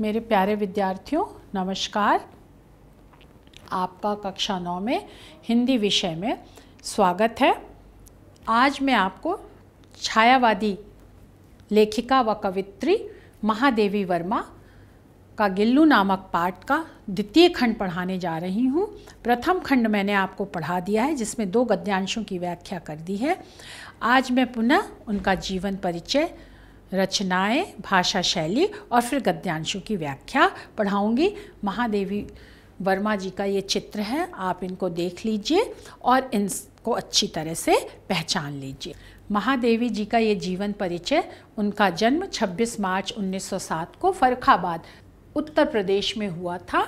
मेरे प्यारे विद्यार्थियों नमस्कार आपका कक्षा नौ में हिंदी विषय में स्वागत है आज मैं आपको छायावादी लेखिका व कवित्री महादेवी वर्मा का गिल्लू नामक पाठ का द्वितीय खंड पढ़ाने जा रही हूँ प्रथम खंड मैंने आपको पढ़ा दिया है जिसमें दो गद्यांशों की व्याख्या कर दी है आज मैं पुनः उनका जीवन परिचय रचनाएं भाषा शैली और फिर गद्यांशों की व्याख्या पढ़ाऊंगी महादेवी वर्मा जी का ये चित्र है आप इनको देख लीजिए और इनको अच्छी तरह से पहचान लीजिए महादेवी जी का ये जीवन परिचय उनका जन्म 26 मार्च 1907 को फरखाबाद उत्तर प्रदेश में हुआ था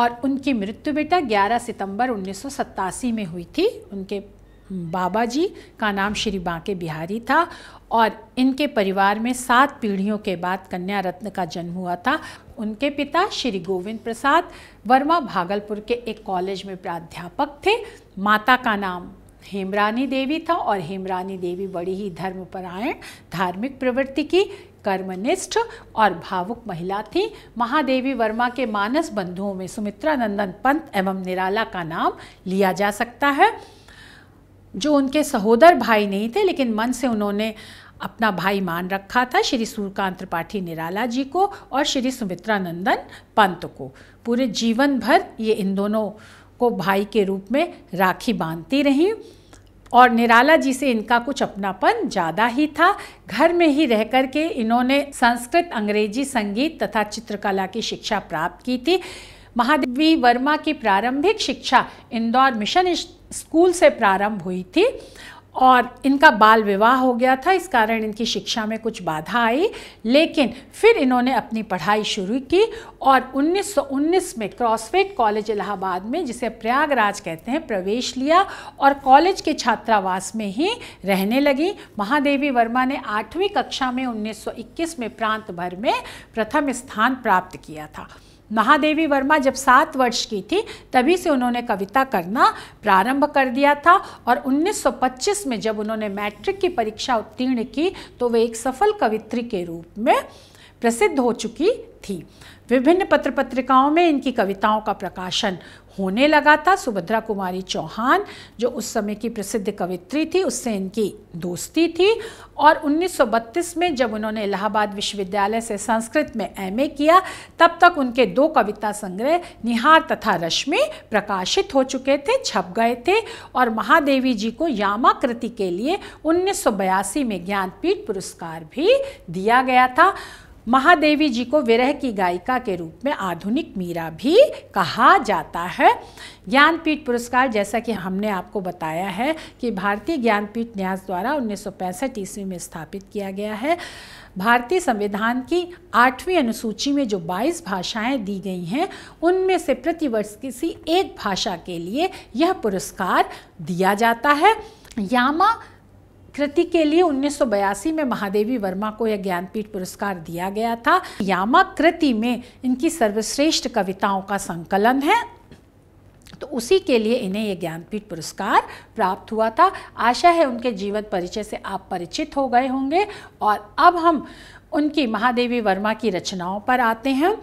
और उनकी मृत्यु बेटा 11 सितंबर उन्नीस में हुई थी उनके बाबा जी का नाम श्री बांके बिहारी था और इनके परिवार में सात पीढ़ियों के बाद कन्या रत्न का जन्म हुआ था उनके पिता श्री गोविंद प्रसाद वर्मा भागलपुर के एक कॉलेज में प्राध्यापक थे माता का नाम हेमरानी देवी था और हेमरानी देवी बड़ी ही धर्मपरायण धार्मिक प्रवृत्ति की कर्मनिष्ठ और भावुक महिला थी महादेवी वर्मा के मानस बंधुओं में सुमित्रा नंदन पंत एवं निराला का नाम लिया जा सकता है जो उनके सहोदर भाई नहीं थे लेकिन मन से उन्होंने अपना भाई मान रखा था श्री सूर्यकांत त्रिपाठी निराला जी को और श्री सुमित्रा नंदन पंत को पूरे जीवन भर ये इन दोनों को भाई के रूप में राखी बांधती रहीं और निराला जी से इनका कुछ अपनापन ज़्यादा ही था घर में ही रह कर के इन्होंने संस्कृत अंग्रेजी संगीत तथा चित्रकला की शिक्षा प्राप्त की थी महादेवी वर्मा की प्रारंभिक शिक्षा इंदौर मिशन स्कूल से प्रारंभ हुई थी और इनका बाल विवाह हो गया था इस कारण इनकी शिक्षा में कुछ बाधा आई लेकिन फिर इन्होंने अपनी पढ़ाई शुरू की और 1919 में क्रॉसफेट कॉलेज इलाहाबाद में जिसे प्रयागराज कहते हैं प्रवेश लिया और कॉलेज के छात्रावास में ही रहने लगी महादेवी वर्मा ने आठवीं कक्षा में 1921 में प्रांत भर में प्रथम स्थान प्राप्त किया था महादेवी वर्मा जब सात वर्ष की थी तभी से उन्होंने कविता करना प्रारंभ कर दिया था और 1925 में जब उन्होंने मैट्रिक की परीक्षा उत्तीर्ण की तो वे एक सफल कवित्री के रूप में प्रसिद्ध हो चुकी थी विभिन्न पत्र पत्रिकाओं में इनकी कविताओं का प्रकाशन होने लगा था सुभद्रा कुमारी चौहान जो उस समय की प्रसिद्ध कवित्री थी उससे इनकी दोस्ती थी और 1932 में जब उन्होंने इलाहाबाद विश्वविद्यालय से संस्कृत में एमए किया तब तक उनके दो कविता संग्रह निहार तथा रश्मि प्रकाशित हो चुके थे छप गए थे और महादेवी जी को यामा कृति के लिए उन्नीस में ज्ञानपीठ पुरस्कार भी दिया गया था महादेवी जी को विरह की गायिका के रूप में आधुनिक मीरा भी कहा जाता है ज्ञानपीठ पुरस्कार जैसा कि हमने आपको बताया है कि भारतीय ज्ञानपीठ न्यास द्वारा उन्नीस ईस्वी में स्थापित किया गया है भारतीय संविधान की आठवीं अनुसूची में जो 22 भाषाएं दी गई हैं उनमें से प्रतिवर्ष किसी एक भाषा के लिए यह पुरस्कार दिया जाता है यामा कृति के लिए 1982 में महादेवी वर्मा को यह ज्ञानपीठ पुरस्कार दिया गया था यामा कृति में इनकी सर्वश्रेष्ठ कविताओं का संकलन है तो उसी के लिए इन्हें यह ज्ञानपीठ पुरस्कार प्राप्त हुआ था आशा है उनके जीवन परिचय से आप परिचित हो गए होंगे और अब हम उनकी महादेवी वर्मा की रचनाओं पर आते हैं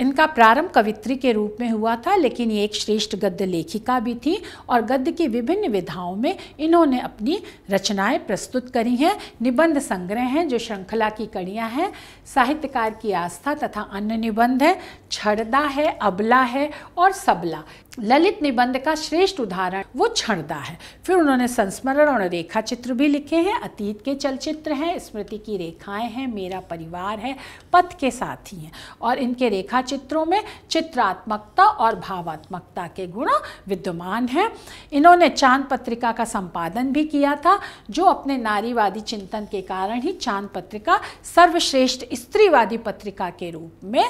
इनका प्रारंभ कवित्री के रूप में हुआ था लेकिन ये एक श्रेष्ठ गद्य लेखिका भी थी और गद्य की विभिन्न विधाओं में इन्होंने अपनी रचनाएं प्रस्तुत करी हैं निबंध संग्रह हैं जो श्रृंखला की कड़ियाँ हैं साहित्यकार की आस्था तथा अन्य निबंध हैं छड़दा है अबला है और सबला ललित निबंध का श्रेष्ठ उदाहरण वो क्षणदा है फिर उन्होंने संस्मरण और रेखा चित्र भी लिखे हैं अतीत के चलचित्र हैं स्मृति की रेखाएं हैं मेरा परिवार है पथ के साथी हैं और इनके रेखा चित्रों में चित्रात्मकता और भावात्मकता के गुण विद्यमान हैं इन्होंने चांद पत्रिका का संपादन भी किया था जो अपने नारीवादी चिंतन के कारण ही चांद पत्रिका सर्वश्रेष्ठ स्त्रीवादी पत्रिका के रूप में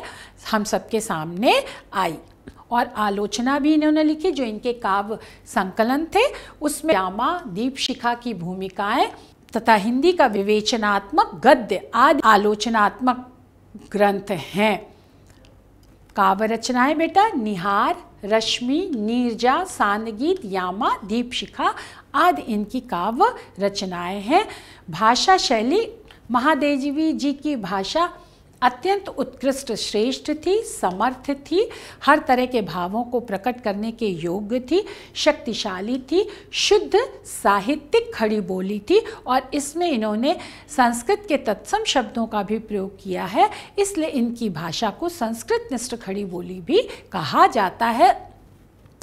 हम सबके सामने आई और आलोचना भी इन्होंने लिखी जो इनके काव्य संकलन थे उसमें रामा दीपशिखा की भूमिकाएं तथा हिंदी का विवेचनात्मक गद्य आदि आलोचनात्मक ग्रंथ हैं काव्य रचनाएं बेटा निहार रश्मि नीरजा सानगीत यामा दीपशिखा आदि इनकी काव्य रचनाएं हैं भाषा शैली महादेवी जी की भाषा अत्यंत उत्कृष्ट श्रेष्ठ थी समर्थ थी हर तरह के भावों को प्रकट करने के योग्य थी शक्तिशाली थी शुद्ध साहित्यिक खड़ी बोली थी और इसमें इन्होंने संस्कृत के तत्सम शब्दों का भी प्रयोग किया है इसलिए इनकी भाषा को संस्कृत निष्ठ खड़ी बोली भी कहा जाता है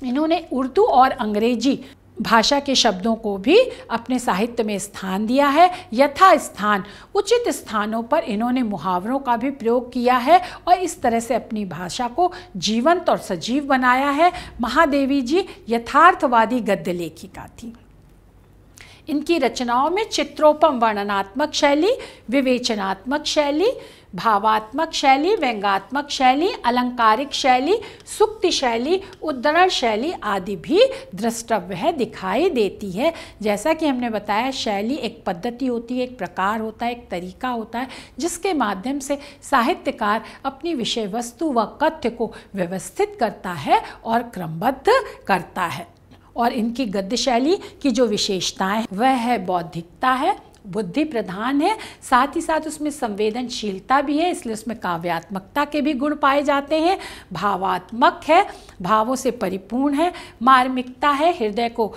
इन्होंने उर्दू और अंग्रेजी भाषा के शब्दों को भी अपने साहित्य में स्थान दिया है यथा स्थान उचित स्थानों पर इन्होंने मुहावरों का भी प्रयोग किया है और इस तरह से अपनी भाषा को जीवंत और सजीव बनाया है महादेवी जी यथार्थवादी गद्य लेखिका थी इनकी रचनाओं में चित्रोपम वर्णनात्मक शैली विवेचनात्मक शैली भावात्मक शैली व्यंगात्मक शैली अलंकारिक शैली सुक्ति शैली उद्धरण शैली आदि भी दृष्टव्य है दिखाई देती है जैसा कि हमने बताया शैली एक पद्धति होती है एक प्रकार होता है एक तरीका होता है जिसके माध्यम से साहित्यकार अपनी विषय वस्तु व कथ्य को व्यवस्थित करता है और क्रमबद्ध करता है और इनकी गद्य शैली की जो विशेषताएं वह है बौद्धिकता है बुद्धि प्रधान है साथ ही साथ उसमें संवेदनशीलता भी है इसलिए उसमें काव्यात्मकता के भी गुण पाए जाते हैं भावात्मक है भावों से परिपूर्ण है मार्मिकता है हृदय को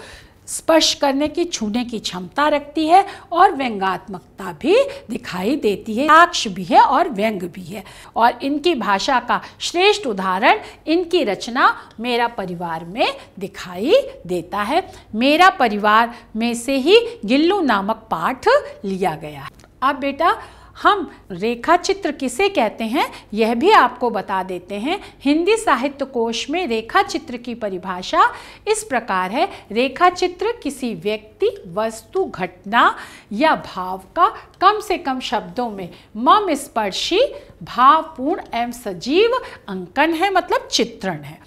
स्पर्श करने की छूने की क्षमता रखती है और व्यंगात्मकता भी दिखाई देती है साक्ष भी है और व्यंग भी है और इनकी भाषा का श्रेष्ठ उदाहरण इनकी रचना मेरा परिवार में दिखाई देता है मेरा परिवार में से ही गिल्लू नामक पाठ लिया गया अब बेटा हम रेखा चित्र किसे कहते हैं यह भी आपको बता देते हैं हिंदी साहित्य कोश में रेखा चित्र की परिभाषा इस प्रकार है रेखा चित्र किसी व्यक्ति वस्तु घटना या भाव का कम से कम शब्दों में मम स्पर्शी भावपूर्ण एवं सजीव अंकन है मतलब चित्रण है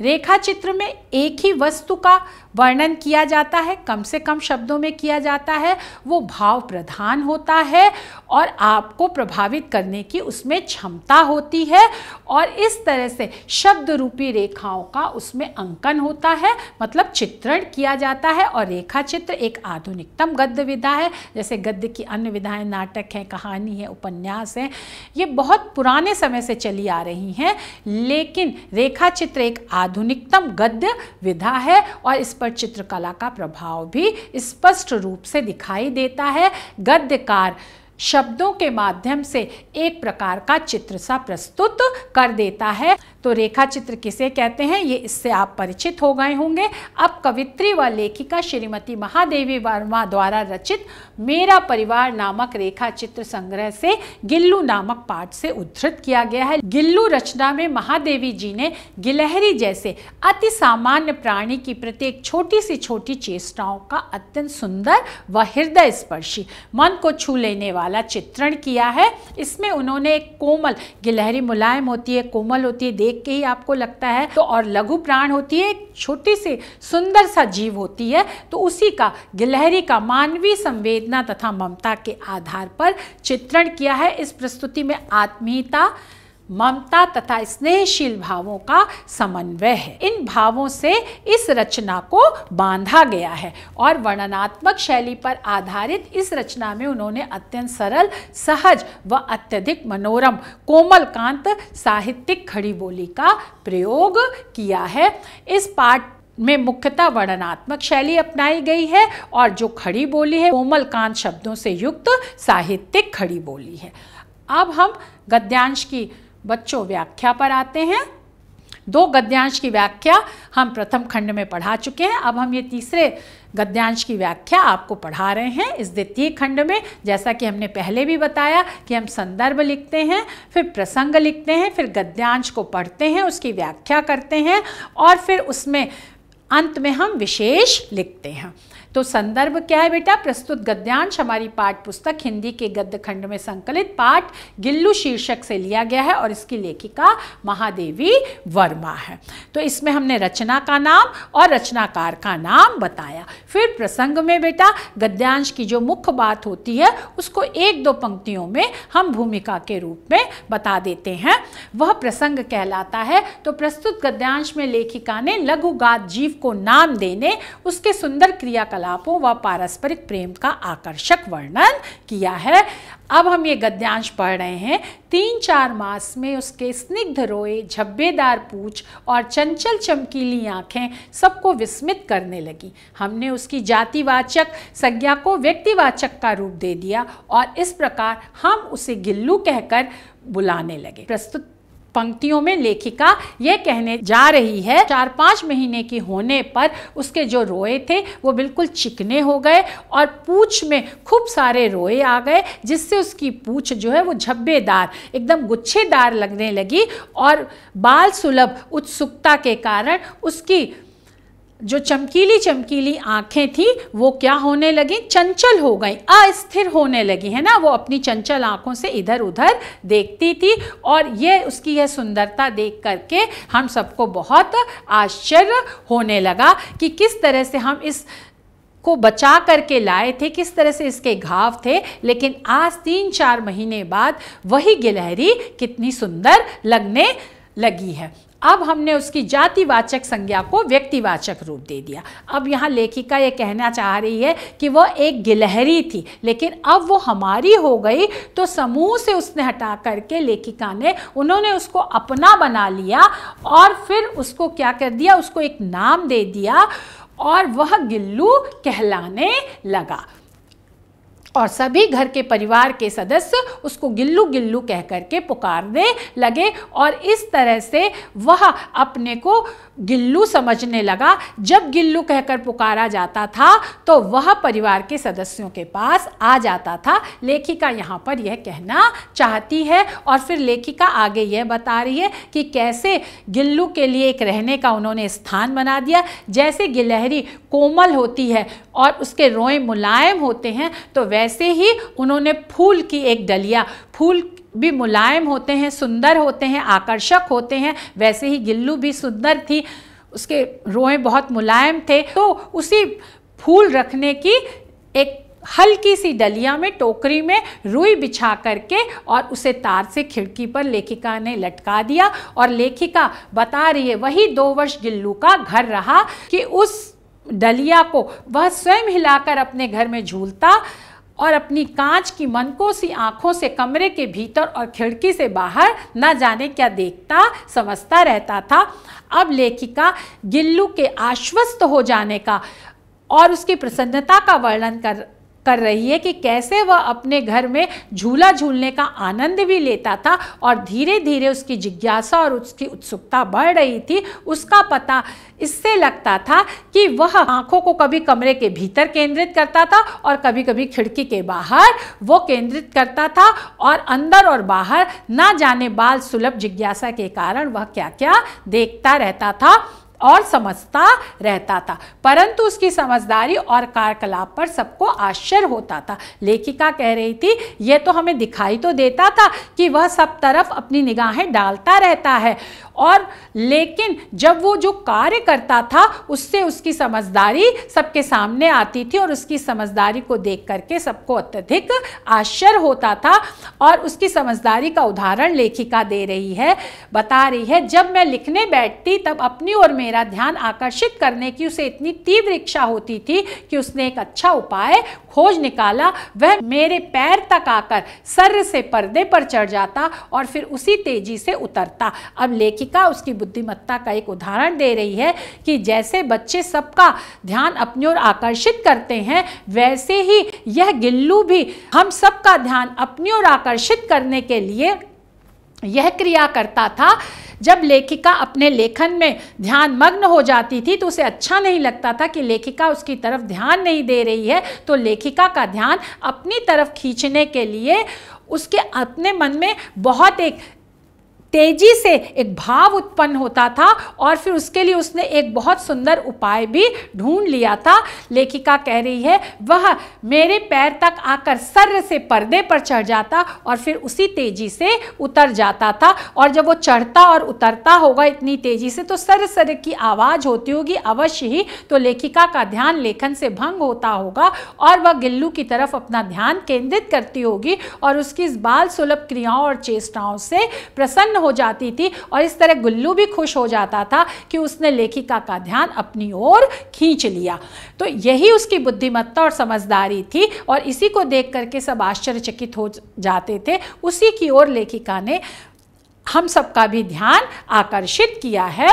रेखा चित्र में एक ही वस्तु का वर्णन किया जाता है कम से कम शब्दों में किया जाता है वो भाव प्रधान होता है और आपको प्रभावित करने की उसमें क्षमता होती है और इस तरह से शब्द रूपी रेखाओं का उसमें अंकन होता है मतलब चित्रण किया जाता है और रेखा चित्र एक आधुनिकतम गद्य विधा है जैसे गद्य की अन्य विधाएं नाटक हैं कहानी है उपन्यास हैं ये बहुत पुराने समय से चली आ रही हैं लेकिन रेखा चित्र एक आधुनिकतम गद्य विधा है और इस पर चित्रकला का प्रभाव भी स्पष्ट रूप से दिखाई देता है गद्यकार शब्दों के माध्यम से एक प्रकार का चित्र सा प्रस्तुत कर देता है तो रेखा चित्र किसे कहते हैं ये इससे आप परिचित हो गए होंगे अब कवित्री व लेखिका श्रीमती महादेवी वर्मा द्वारा रचित मेरा परिवार नामक रेखा चित्र संग्रह से गिल्लू नामक पाठ से उद्धृत किया गया है गिल्लू रचना में महादेवी जी ने गिलहरी जैसे अति सामान्य प्राणी की प्रत्येक छोटी सी छोटी चेष्टाओं का अत्यंत सुंदर व हृदय स्पर्शी मन को छू लेने वाला चित्रण किया है इसमें उन्होंने एक कोमल गिलहरी मुलायम होती है कोमल होती है देख के ही आपको लगता है तो और लघु प्राण होती है एक छोटी सी सुंदर सा जीव होती है तो उसी का गिलहरी का मानवीय संवेदना तथा ममता के आधार पर चित्रण किया है इस प्रस्तुति में आत्मीयता ममता तथा स्नेहशील भावों का समन्वय है इन भावों से इस रचना को बांधा गया है और वर्णनात्मक शैली पर आधारित इस रचना में उन्होंने अत्यंत सरल सहज व अत्यधिक मनोरम कोमल कांत साहित्यिक खड़ी बोली का प्रयोग किया है इस पाठ में मुख्यतः वर्णनात्मक शैली अपनाई गई है और जो खड़ी बोली है कोमल कांत शब्दों से युक्त साहित्यिक खड़ी बोली है अब हम गद्यांश की बच्चों व्याख्या पर आते हैं दो गद्यांश की व्याख्या हम प्रथम खंड में पढ़ा चुके हैं अब हम ये तीसरे गद्यांश की व्याख्या आपको पढ़ा रहे हैं इस द्वितीय खंड में जैसा कि हमने पहले भी बताया कि हम संदर्भ लिखते हैं फिर प्रसंग लिखते हैं फिर गद्यांश को पढ़ते हैं उसकी व्याख्या करते हैं और फिर उसमें अंत में हम विशेष लिखते हैं तो संदर्भ क्या है बेटा प्रस्तुत गद्यांश हमारी पाठ पुस्तक हिंदी के गद्य खंड में संकलित पाठ गिल्लू शीर्षक से लिया गया है और इसकी लेखिका महादेवी वर्मा है तो इसमें हमने रचना का नाम और रचनाकार का नाम बताया फिर प्रसंग में बेटा गद्यांश की जो मुख्य बात होती है उसको एक दो पंक्तियों में हम भूमिका के रूप में बता देते हैं वह प्रसंग कहलाता है तो प्रस्तुत गद्यांश में लेखिका ने लघुगात जीव को नाम देने उसके सुंदर का वार्तालापों व पारस्परिक प्रेम का आकर्षक वर्णन किया है अब हम ये गद्यांश पढ़ रहे हैं तीन चार मास में उसके स्निग्ध रोए झब्बेदार पूछ और चंचल चमकीली आँखें सबको विस्मित करने लगी हमने उसकी जातिवाचक संज्ञा को व्यक्तिवाचक का रूप दे दिया और इस प्रकार हम उसे गिल्लू कहकर बुलाने लगे प्रस्तुत पंक्तियों में लेखिका ये कहने जा रही है चार पाँच महीने की होने पर उसके जो रोए थे वो बिल्कुल चिकने हो गए और पूछ में खूब सारे रोए आ गए जिससे उसकी पूछ जो है वो झब्बेदार एकदम गुच्छेदार लगने लगी और बाल सुलभ उत्सुकता के कारण उसकी जो चमकीली चमकीली आंखें थी वो क्या होने लगी चंचल हो गई अस्थिर होने लगी है ना वो अपनी चंचल आंखों से इधर उधर देखती थी और ये उसकी यह सुंदरता देख करके हम सबको बहुत आश्चर्य होने लगा कि किस तरह से हम इस को बचा करके लाए थे किस तरह से इसके घाव थे लेकिन आज तीन चार महीने बाद वही गिलहरी कितनी सुंदर लगने लगी है अब हमने उसकी जातिवाचक संज्ञा को व्यक्तिवाचक रूप दे दिया अब यहाँ लेखिका ये कहना चाह रही है कि वह एक गिलहरी थी लेकिन अब वो हमारी हो गई तो समूह से उसने हटा करके लेखिका ने उन्होंने उसको अपना बना लिया और फिर उसको क्या कर दिया उसको एक नाम दे दिया और वह गिल्लू कहलाने लगा और सभी घर के परिवार के सदस्य उसको गिल्लू गिल्लू कह करके पुकारने लगे और इस तरह से वह अपने को गिल्लू समझने लगा जब गिल्लू कहकर पुकारा जाता था तो वह परिवार के सदस्यों के पास आ जाता था लेखिका यहाँ पर यह कहना चाहती है और फिर लेखिका आगे यह बता रही है कि कैसे गिल्लू के लिए एक रहने का उन्होंने स्थान बना दिया जैसे गिलहरी कोमल होती है और उसके रोए मुलायम होते हैं तो वैसे ही उन्होंने फूल की एक डलिया फूल भी मुलायम होते हैं सुंदर होते हैं आकर्षक होते हैं वैसे ही गिल्लू भी सुंदर थी उसके रोए बहुत मुलायम थे तो उसी फूल रखने की एक हल्की सी डलिया में टोकरी में रुई बिछा करके और उसे तार से खिड़की पर लेखिका ने लटका दिया और लेखिका बता रही है वही दो वर्ष गिल्लू का घर रहा कि उस डलिया को वह स्वयं हिलाकर अपने घर में झूलता और अपनी कांच की मनकों सी आंखों से कमरे के भीतर और खिड़की से बाहर न जाने क्या देखता समझता रहता था अब लेखिका गिल्लू के आश्वस्त हो जाने का और उसकी प्रसन्नता का वर्णन कर कर रही है कि कैसे वह अपने घर में झूला झूलने का आनंद भी लेता था और धीरे धीरे उसकी जिज्ञासा और उसकी उत्सुकता बढ़ रही थी उसका पता इससे लगता था कि वह आंखों को कभी कमरे के भीतर केंद्रित करता था और कभी कभी खिड़की के बाहर वो केंद्रित करता था और अंदर और बाहर ना जाने बाल सुलभ जिज्ञासा के कारण वह क्या क्या देखता रहता था और समझता रहता था परंतु उसकी समझदारी और कार्यकलाप पर सबको आश्चर्य होता था लेखिका कह रही थी यह तो हमें दिखाई तो देता था कि वह सब तरफ अपनी निगाहें डालता रहता है और लेकिन जब वो जो कार्य करता था उससे उसकी समझदारी सबके सामने आती थी और उसकी समझदारी को देख करके सबको अत्यधिक आश्चर्य होता था और उसकी समझदारी का उदाहरण लेखिका दे रही है बता रही है जब मैं लिखने बैठती तब अपनी और मेरे मेरा ध्यान आकर्षित करने की उसे इतनी तीव्र इच्छा होती थी कि उसने एक अच्छा उपाय खोज निकाला वह मेरे पैर तक आकर सर से पर्दे पर चढ़ जाता और फिर उसी तेजी से उतरता अब लेखिका उसकी बुद्धिमत्ता का एक उदाहरण दे रही है कि जैसे बच्चे सबका ध्यान अपनी ओर आकर्षित करते हैं वैसे ही यह गिल्लू भी हम सबका ध्यान अपनी ओर आकर्षित करने के लिए यह क्रिया करता था जब लेखिका अपने लेखन में ध्यान मग्न हो जाती थी तो उसे अच्छा नहीं लगता था कि लेखिका उसकी तरफ ध्यान नहीं दे रही है तो लेखिका का ध्यान अपनी तरफ खींचने के लिए उसके अपने मन में बहुत एक तेजी से एक भाव उत्पन्न होता था और फिर उसके लिए उसने एक बहुत सुंदर उपाय भी ढूंढ लिया था लेखिका कह रही है वह मेरे पैर तक आकर सर्र से पर्दे पर चढ़ जाता और फिर उसी तेजी से उतर जाता था और जब वो चढ़ता और उतरता होगा इतनी तेजी से तो सर सर की आवाज़ होती होगी अवश्य ही तो लेखिका का ध्यान लेखन से भंग होता होगा और वह गिल्लू की तरफ अपना ध्यान केंद्रित करती होगी और उसकी इस बाल सुलभ क्रियाओं और चेष्टाओं से प्रसन्न हो जाती थी और इस तरह गुल्लू भी खुश हो जाता था कि उसने लेखिका का ध्यान अपनी ओर खींच लिया तो यही उसकी बुद्धिमत्ता और समझदारी थी और इसी को देख करके सब आश्चर्यचकित हो जाते थे उसी की ओर लेखिका ने हम सबका भी ध्यान आकर्षित किया है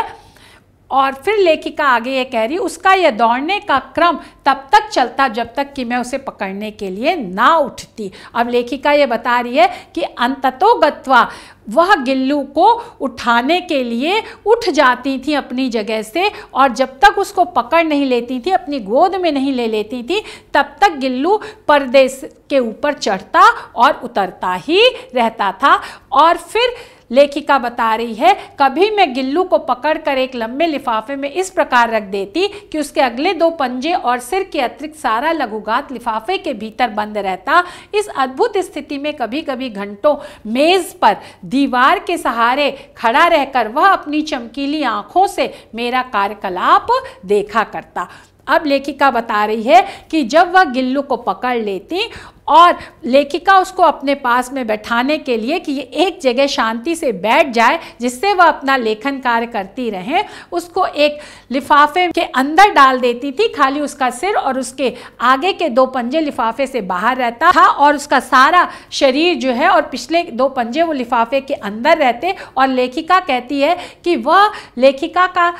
और फिर लेखिका आगे ये कह रही उसका यह दौड़ने का क्रम तब तक चलता जब तक कि मैं उसे पकड़ने के लिए ना उठती अब लेखिका ये बता रही है कि अंततो गत्वा वह गिल्लू को उठाने के लिए उठ जाती थी अपनी जगह से और जब तक उसको पकड़ नहीं लेती थी अपनी गोद में नहीं ले लेती थी तब तक गिल्लू परदेश के ऊपर चढ़ता और उतरता ही रहता था और फिर लेखिका बता रही है कभी मैं गिल्लू को पकड़कर एक लंबे लिफाफे में इस प्रकार रख देती कि उसके अगले दो पंजे और सिर के अतिरिक्त सारा लघुगात लिफाफे के भीतर बंद रहता इस अद्भुत स्थिति में कभी कभी घंटों मेज पर दीवार के सहारे खड़ा रहकर वह अपनी चमकीली आंखों से मेरा कार्यकलाप देखा करता अब लेखिका बता रही है कि जब वह गिल्लू को पकड़ लेती और लेखिका उसको अपने पास में बैठाने के लिए कि ये एक जगह शांति से बैठ जाए जिससे वह अपना लेखन कार्य करती रहे उसको एक लिफाफे के अंदर डाल देती थी खाली उसका सिर और उसके आगे के दो पंजे लिफाफे से बाहर रहता था और उसका सारा शरीर जो है और पिछले दो पंजे वो लिफाफे के अंदर रहते और लेखिका कहती है कि वह लेखिका का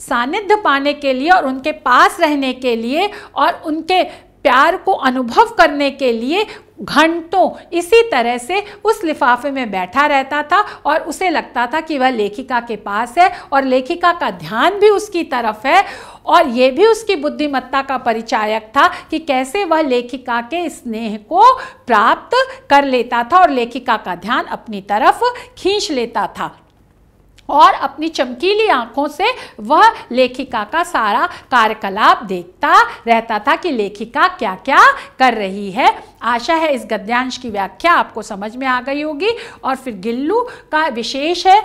सानिध्य पाने के लिए और उनके पास रहने के लिए और उनके प्यार को अनुभव करने के लिए घंटों इसी तरह से उस लिफाफे में बैठा रहता था और उसे लगता था कि वह लेखिका के पास है और लेखिका का ध्यान भी उसकी तरफ है और ये भी उसकी बुद्धिमत्ता का परिचायक था कि कैसे वह लेखिका के स्नेह को प्राप्त कर लेता था और लेखिका का ध्यान अपनी तरफ खींच लेता था और अपनी चमकीली आंखों से वह लेखिका का सारा कार्यकलाप देखता रहता था कि लेखिका क्या क्या कर रही है आशा है इस गद्यांश की व्याख्या आपको समझ में आ गई होगी और फिर गिल्लू का विशेष है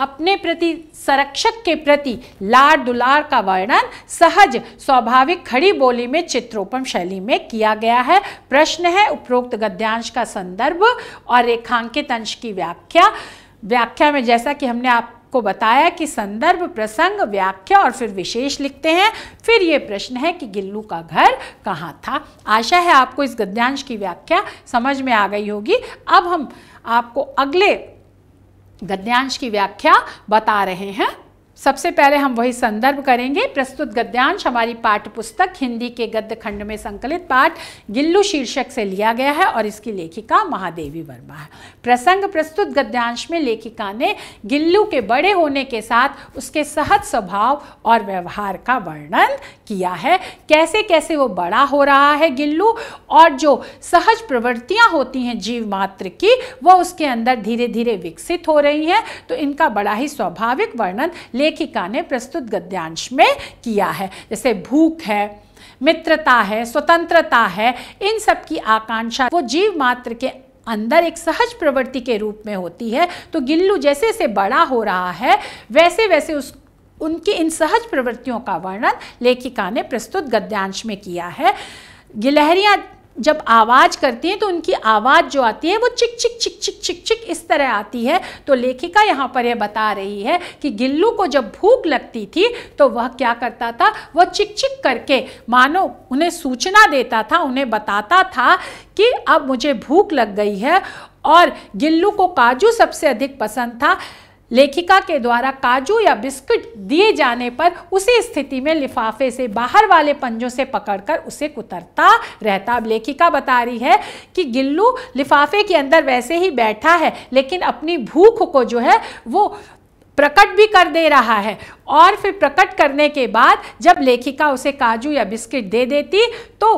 अपने प्रति संरक्षक के प्रति लाड दुलार का वर्णन सहज स्वाभाविक खड़ी बोली में चित्रोपम शैली में किया गया है प्रश्न है उपरोक्त गद्यांश का संदर्भ और रेखांकित अंश की व्याख्या व्याख्या में जैसा कि हमने आप को बताया कि संदर्भ प्रसंग व्याख्या और फिर विशेष लिखते हैं फिर ये प्रश्न है कि गिल्लू का घर कहाँ था आशा है आपको इस गद्यांश की व्याख्या समझ में आ गई होगी अब हम आपको अगले गद्यांश की व्याख्या बता रहे हैं सबसे पहले हम वही संदर्भ करेंगे प्रस्तुत गद्यांश हमारी पाठ्यपुस्तक पुस्तक हिंदी के गद्य खंड में संकलित पाठ गिल्लू शीर्षक से लिया गया है और इसकी लेखिका महादेवी वर्मा है प्रसंग प्रस्तुत गद्यांश में लेखिका ने गिल्लू के बड़े होने के साथ उसके सहज स्वभाव और व्यवहार का वर्णन किया है कैसे कैसे वो बड़ा हो रहा है गिल्लू और जो सहज प्रवृत्तियाँ होती हैं जीव मात्र की वह उसके अंदर धीरे धीरे विकसित हो रही हैं तो इनका बड़ा ही स्वाभाविक वर्णन ले लेखिका ने प्रस्तुत गद्यांश में किया है जैसे भूख है मित्रता है स्वतंत्रता है इन सब की आकांक्षा वो जीव मात्र के अंदर एक सहज प्रवृत्ति के रूप में होती है तो गिल्लू जैसे जैसे बड़ा हो रहा है वैसे वैसे उस उनकी इन सहज प्रवृत्तियों का वर्णन लेखिका ने प्रस्तुत गद्यांश में किया है गिलहरियाँ जब आवाज़ करती हैं तो उनकी आवाज़ जो आती है वो चिक चिक चिक चिक चिक चिक इस तरह आती है तो लेखिका यहाँ पर यह बता रही है कि गिल्लू को जब भूख लगती थी तो वह क्या करता था वह चिक चिक करके मानो उन्हें सूचना देता था उन्हें बताता था कि अब मुझे भूख लग गई है और गिल्लू को काजू सबसे अधिक पसंद था लेखिका के द्वारा काजू या बिस्किट दिए जाने पर उसी स्थिति में लिफाफे से बाहर वाले पंजों से पकड़कर उसे कुतरता रहता अब लेखिका बता रही है कि गिल्लू लिफाफे के अंदर वैसे ही बैठा है लेकिन अपनी भूख को जो है वो प्रकट भी कर दे रहा है और फिर प्रकट करने के बाद जब लेखिका उसे काजू या बिस्किट दे देती तो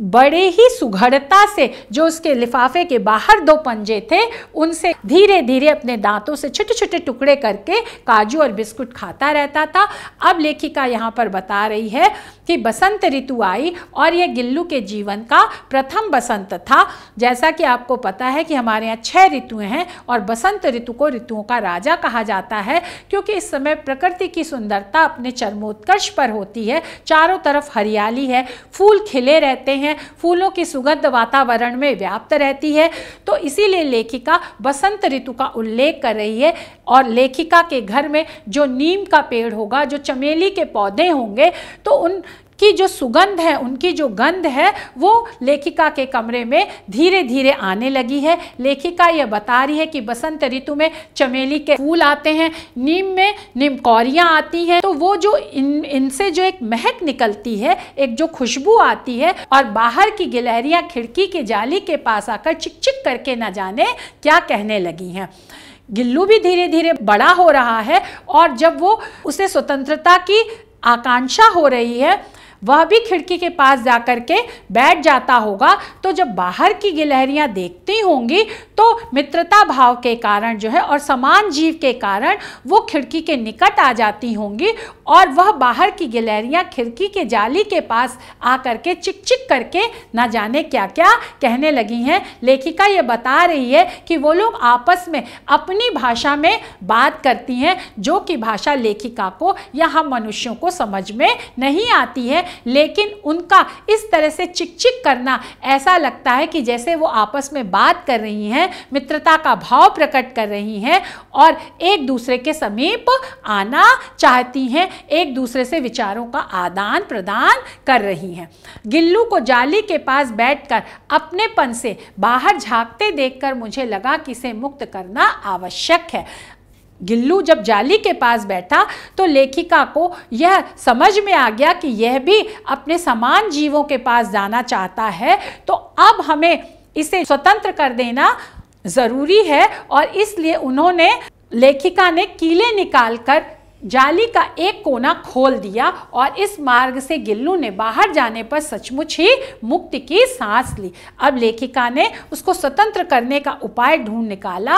बड़े ही सुघड़ता से जो उसके लिफाफे के बाहर दो पंजे थे उनसे धीरे धीरे अपने दांतों से छोटे छोटे टुकड़े करके काजू और बिस्कुट खाता रहता था अब लेखिका यहाँ पर बता रही है कि बसंत ऋतु आई और यह गिल्लू के जीवन का प्रथम बसंत था जैसा कि आपको पता है कि हमारे यहाँ छः ऋतुएँ हैं और बसंत ऋतु को ऋतुओं का राजा कहा जाता है क्योंकि इस समय प्रकृति की सुंदरता अपने चरमोत्कर्ष पर होती है चारों तरफ हरियाली है फूल खिले रहते हैं हैं फूलों की सुगंध वातावरण में व्याप्त रहती है तो इसीलिए लेखिका बसंत ऋतु का उल्लेख कर रही है और लेखिका के घर में जो नीम का पेड़ होगा जो चमेली के पौधे होंगे तो उन की जो सुगंध है उनकी जो गंध है वो लेखिका के कमरे में धीरे धीरे आने लगी है लेखिका यह बता रही है कि बसंत ऋतु में चमेली के फूल आते हैं नीम में नीम कौरियाँ आती हैं तो वो जो इन इनसे जो एक महक निकलती है एक जो खुशबू आती है और बाहर की गिलहरियाँ खिड़की की जाली के पास आकर चिक चिक करके ना जाने क्या कहने लगी हैं गिल्लू भी धीरे धीरे बड़ा हो रहा है और जब वो उसे स्वतंत्रता की आकांक्षा हो रही है वह भी खिड़की के पास जाकर के बैठ जाता होगा तो जब बाहर की गिलहरियां देखती होंगी तो मित्रता भाव के कारण जो है और समान जीव के कारण वो खिड़की के निकट आ जाती होंगी और वह बाहर की गिलहरियाँ खिड़की के जाली के पास आ करके चिक चिक करके ना जाने क्या क्या कहने लगी हैं लेखिका ये बता रही है कि वो लोग आपस में अपनी भाषा में बात करती हैं जो कि भाषा लेखिका को या हम मनुष्यों को समझ में नहीं आती है लेकिन उनका इस तरह से चिक चिक करना ऐसा लगता है कि जैसे वो आपस में बात कर रही हैं हैं मित्रता का भाव प्रकट कर रही हैं और एक दूसरे के समीप आना चाहती हैं एक दूसरे से विचारों का आदान प्रदान कर रही हैं गिल्लू को जाली के पास बैठकर अपनेपन से बाहर झांकते देखकर मुझे लगा कि इसे मुक्त करना आवश्यक है गिल्लू जब जाली के पास बैठा तो लेखिका को यह समझ में आ गया कि यह भी अपने समान जीवों के पास जाना चाहता है तो अब हमें इसे स्वतंत्र कर देना ज़रूरी है और इसलिए उन्होंने लेखिका ने कीले निकालकर जाली का एक कोना खोल दिया और इस मार्ग से गिल्लू ने बाहर जाने पर सचमुच ही मुक्ति की सांस ली अब लेखिका ने उसको स्वतंत्र करने का उपाय ढूंढ निकाला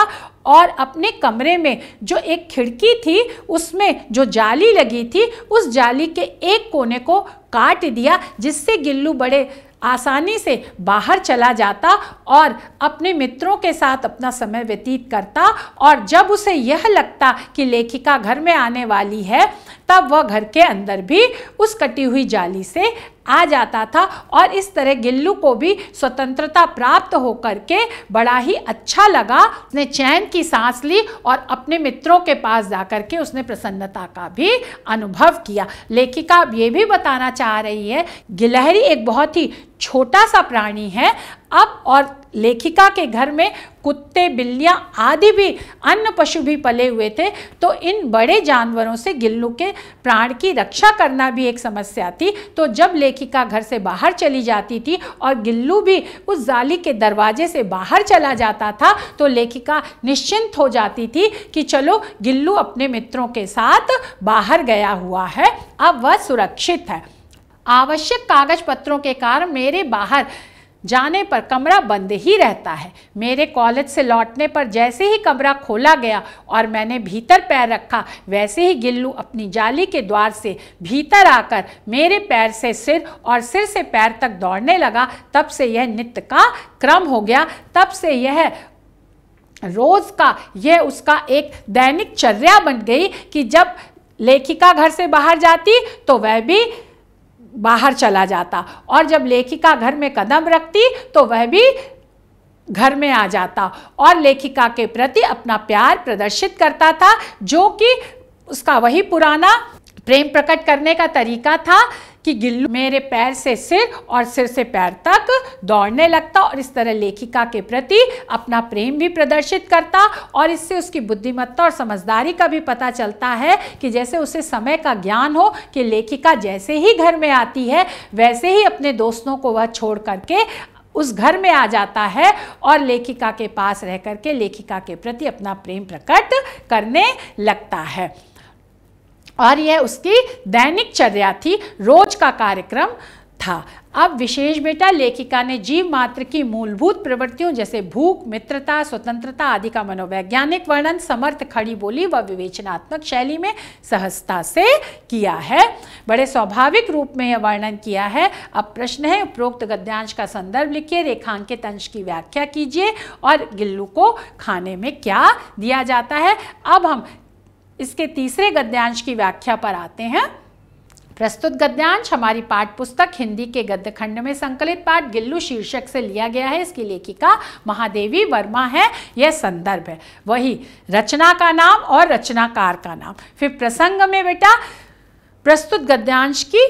और अपने कमरे में जो एक खिड़की थी उसमें जो जाली लगी थी उस जाली के एक कोने को काट दिया जिससे गिल्लू बड़े आसानी से बाहर चला जाता और अपने मित्रों के साथ अपना समय व्यतीत करता और जब उसे यह लगता कि लेखिका घर में आने वाली है तब वह घर के अंदर भी उस कटी हुई जाली से आ जाता था और इस तरह गिल्लू को भी स्वतंत्रता प्राप्त होकर के बड़ा ही अच्छा लगा उसने चैन की सांस ली और अपने मित्रों के पास जाकर के उसने प्रसन्नता का भी अनुभव किया लेखिका अब ये भी बताना चाह रही है गिलहरी एक बहुत ही छोटा सा प्राणी है अब और लेखिका के घर में कुत्ते बिल्लियाँ आदि भी अन्य पशु भी पले हुए थे तो इन बड़े जानवरों से गिल्लू के प्राण की रक्षा करना भी एक समस्या थी तो जब लेखिका घर से बाहर चली जाती थी और गिल्लू भी उस जाली के दरवाजे से बाहर चला जाता था तो लेखिका निश्चिंत हो जाती थी कि चलो गिल्लू अपने मित्रों के साथ बाहर गया हुआ है अब वह सुरक्षित है आवश्यक कागज पत्रों के कारण मेरे बाहर जाने पर कमरा बंद ही रहता है मेरे कॉलेज से लौटने पर जैसे ही कमरा खोला गया और मैंने भीतर पैर रखा वैसे ही गिल्लू अपनी जाली के द्वार से भीतर आकर मेरे पैर से सिर और सिर से पैर तक दौड़ने लगा तब से यह नित्य का क्रम हो गया तब से यह रोज़ का यह उसका एक दैनिक चर्या बन गई कि जब लेखिका घर से बाहर जाती तो वह भी बाहर चला जाता और जब लेखिका घर में कदम रखती तो वह भी घर में आ जाता और लेखिका के प्रति अपना प्यार प्रदर्शित करता था जो कि उसका वही पुराना प्रेम प्रकट करने का तरीका था कि गिल्लू मेरे पैर से सिर और सिर से पैर तक दौड़ने लगता और इस तरह लेखिका के प्रति अपना प्रेम भी प्रदर्शित करता और इससे उसकी बुद्धिमत्ता और समझदारी का भी पता चलता है कि जैसे उसे समय का ज्ञान हो कि लेखिका जैसे ही घर में आती है वैसे ही अपने दोस्तों को वह छोड़ करके उस घर में आ जाता है और लेखिका के पास रह करके लेखिका के प्रति अपना प्रेम प्रकट करने लगता है और यह उसकी दैनिक चर्या थी रोज का कार्यक्रम था अब विशेष बेटा लेखिका ने जीव मात्र की मूलभूत प्रवृत्तियों जैसे भूख मित्रता स्वतंत्रता आदि का मनोवैज्ञानिक वर्णन समर्थ खड़ी बोली व विवेचनात्मक शैली में सहजता से किया है बड़े स्वाभाविक रूप में यह वर्णन किया है अब प्रश्न है उपरोक्त गद्यांश का संदर्भ लिखिए रेखांकित अंश की व्याख्या कीजिए और गिल्लू को खाने में क्या दिया जाता है अब हम इसके तीसरे गद्यांश की व्याख्या पर आते हैं प्रस्तुत गद्यांश हमारी पाठ पुस्तक हिंदी के गद्य खंड में संकलित पाठ गिल्लू शीर्षक से लिया गया है इसकी लेखिका महादेवी वर्मा है यह संदर्भ है वही रचना का नाम और रचनाकार का नाम फिर प्रसंग में बेटा प्रस्तुत गद्यांश की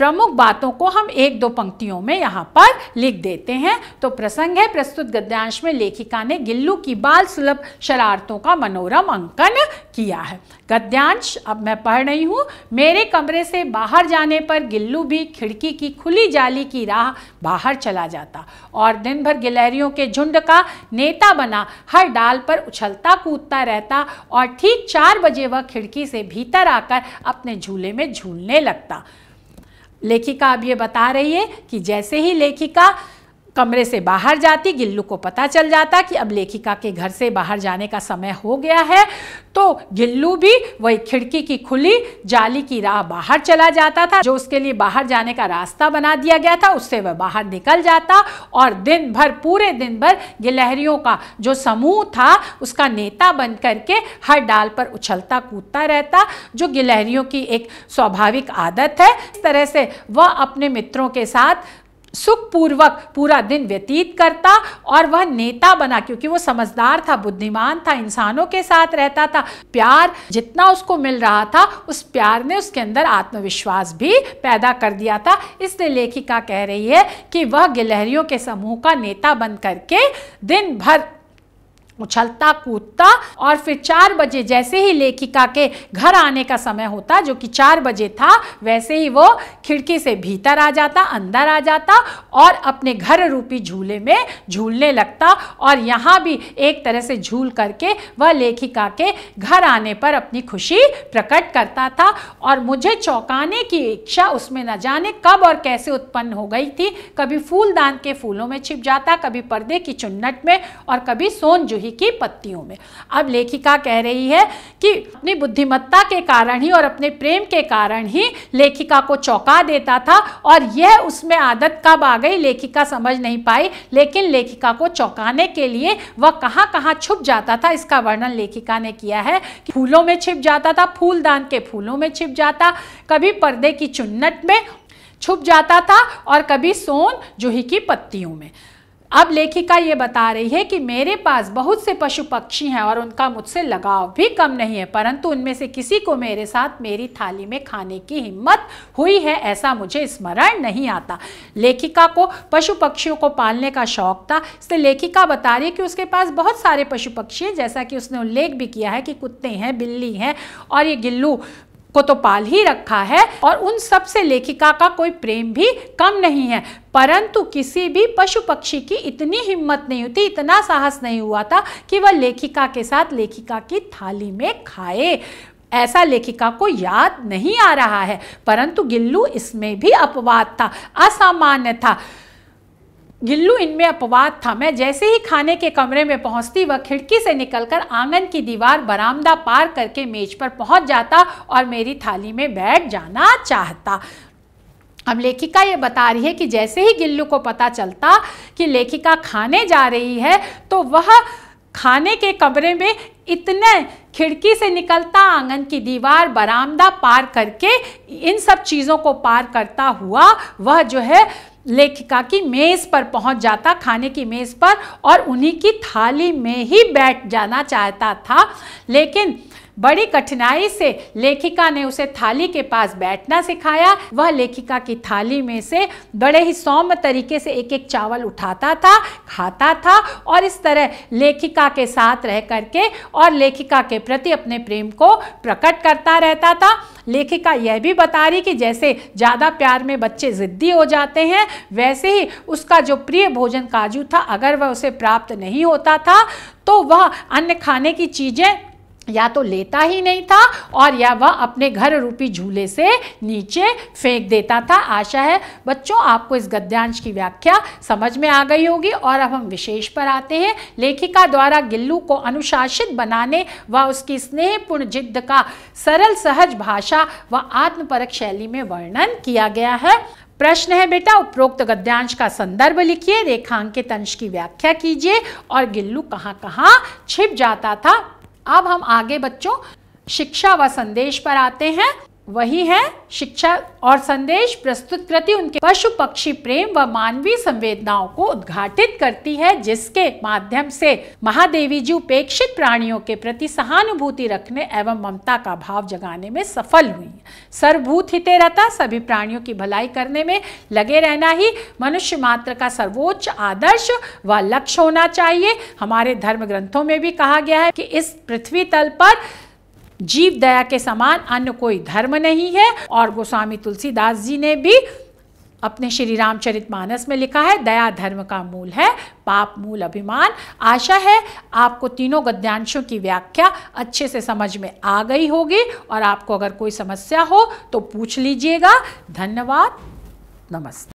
प्रमुख बातों को हम एक दो पंक्तियों में यहाँ पर लिख देते हैं तो प्रसंग है प्रस्तुत गद्यांश में लेखिका ने गिल्लू की बाल सुलभ शरारतों का मनोरम अंकन किया है गद्यांश अब मैं पढ़ रही हूँ मेरे कमरे से बाहर जाने पर गिल्लू भी खिड़की की खुली जाली की राह बाहर चला जाता और दिन भर गिलहरियों के झुंड का नेता बना हर डाल पर उछलता कूदता रहता और ठीक चार बजे वह खिड़की से भीतर आकर अपने झूले में झूलने लगता लेखिका अब ये बता रही है कि जैसे ही लेखिका कमरे से बाहर जाती गिल्लू को पता चल जाता कि अब लेखिका के घर से बाहर जाने का समय हो गया है तो गिल्लू भी वही खिड़की की खुली जाली की राह बाहर चला जाता था जो उसके लिए बाहर जाने का रास्ता बना दिया गया था उससे वह बाहर निकल जाता और दिन भर पूरे दिन भर गिलहरियों का जो समूह था उसका नेता बन करके हर डाल पर उछलता कूदता रहता जो गिलहरियों की एक स्वाभाविक आदत है इस तरह से वह अपने मित्रों के साथ सुखपूर्वक पूरा दिन व्यतीत करता और वह नेता बना क्योंकि वो समझदार था बुद्धिमान था इंसानों के साथ रहता था प्यार जितना उसको मिल रहा था उस प्यार ने उसके अंदर आत्मविश्वास भी पैदा कर दिया था इसलिए लेखिका कह रही है कि वह गिलहरियों के समूह का नेता बन करके दिन भर उछलता कूदता और फिर चार बजे जैसे ही लेखिका के घर आने का समय होता जो कि चार बजे था वैसे ही वो खिड़की से भीतर आ जाता अंदर आ जाता और अपने घर रूपी झूले में झूलने लगता और यहाँ भी एक तरह से झूल करके वह लेखिका के घर आने पर अपनी खुशी प्रकट करता था और मुझे चौंकाने की इच्छा उसमें न जाने कब और कैसे उत्पन्न हो गई थी कभी फूलदान के फूलों में छिप जाता कभी पर्दे की चुन्नट में और कभी सोन सोनजूही जिंदगी की पत्तियों में अब लेखिका कह रही है कि अपनी बुद्धिमत्ता के कारण ही और अपने प्रेम के कारण ही लेखिका को चौंका देता था और यह उसमें आदत कब आ गई लेखिका समझ नहीं पाई लेकिन लेखिका को चौंकाने के लिए वह कहाँ कहाँ छुप जाता था इसका वर्णन लेखिका ने किया है कि फूलों में छिप जाता था फूलदान के फूलों में छिप जाता कभी पर्दे की चुन्नट में छुप जाता था और कभी सोन जूही की पत्तियों में अब लेखिका ये बता रही है कि मेरे पास बहुत से पशु पक्षी हैं और उनका मुझसे लगाव भी कम नहीं है परंतु उनमें से किसी को मेरे साथ मेरी थाली में खाने की हिम्मत हुई है ऐसा मुझे स्मरण नहीं आता लेखिका को पशु पक्षियों को पालने का शौक था इसलिए लेखिका बता रही है कि उसके पास बहुत सारे पशु पक्षी हैं जैसा कि उसने उल्लेख भी किया है कि कुत्ते हैं बिल्ली हैं और ये गिल्लू को तो पाल ही रखा है और उन सब से लेखिका का कोई प्रेम भी कम नहीं है परंतु किसी भी पशु पक्षी की इतनी हिम्मत नहीं होती इतना साहस नहीं हुआ था कि वह लेखिका के साथ लेखिका की थाली में खाए ऐसा लेखिका को याद नहीं आ रहा है परंतु गिल्लू इसमें भी अपवाद था असामान्य था गिल्लू इनमें अपवाद था मैं जैसे ही खाने के कमरे में पहुंचती वह खिड़की से निकलकर आंगन की दीवार बरामदा पार करके मेज पर पहुंच जाता और मेरी थाली में बैठ जाना चाहता अब लेखिका ये बता रही है कि जैसे ही गिल्लू को पता चलता कि लेखिका खाने जा रही है तो वह खाने के कमरे में इतने खिड़की से निकलता आंगन की दीवार बरामदा पार करके इन सब चीज़ों को पार करता हुआ वह जो है लेखिका की मेज़ पर पहुंच जाता खाने की मेज़ पर और उन्हीं की थाली में ही बैठ जाना चाहता था लेकिन बड़ी कठिनाई से लेखिका ने उसे थाली के पास बैठना सिखाया वह लेखिका की थाली में से बड़े ही सौम्य तरीके से एक एक चावल उठाता था खाता था और इस तरह लेखिका के साथ रह करके और लेखिका के प्रति अपने प्रेम को प्रकट करता रहता था लेखिका यह भी बता रही कि जैसे ज़्यादा प्यार में बच्चे ज़िद्दी हो जाते हैं वैसे ही उसका जो प्रिय भोजन काजू था अगर वह उसे प्राप्त नहीं होता था तो वह अन्य खाने की चीज़ें या तो लेता ही नहीं था और या वह अपने घर रूपी झूले से नीचे फेंक देता था आशा है बच्चों आपको इस गद्यांश की व्याख्या समझ में आ गई होगी और अब हम विशेष पर आते हैं लेखिका द्वारा गिल्लू को अनुशासित बनाने व उसकी स्नेहपूर्ण जिद्द का सरल सहज भाषा व आत्मपरक शैली में वर्णन किया गया है प्रश्न है बेटा उपरोक्त गद्यांश का संदर्भ लिखिए रेखांकित अंश की व्याख्या कीजिए और गिल्लू कहाँ कहाँ छिप जाता था अब हम आगे बच्चों शिक्षा व संदेश पर आते हैं वही है शिक्षा और संदेश प्रस्तुत कृति उनके पशु पक्षी प्रेम व मानवीय संवेदनाओं को उद्घाटित करती है जिसके माध्यम से महादेवी जी उपेक्षित प्राणियों के प्रति सहानुभूति रखने एवं ममता का भाव जगाने में सफल हुई सर्वभूत हिते रहता सभी प्राणियों की भलाई करने में लगे रहना ही मनुष्य मात्र का सर्वोच्च आदर्श व लक्ष्य होना चाहिए हमारे धर्म ग्रंथों में भी कहा गया है कि इस पृथ्वी तल पर जीव दया के समान अन्य कोई धर्म नहीं है और गोस्वामी तुलसीदास जी ने भी अपने श्री रामचरित मानस में लिखा है दया धर्म का मूल है पाप मूल अभिमान आशा है आपको तीनों गद्यांशों की व्याख्या अच्छे से समझ में आ गई होगी और आपको अगर कोई समस्या हो तो पूछ लीजिएगा धन्यवाद नमस्ते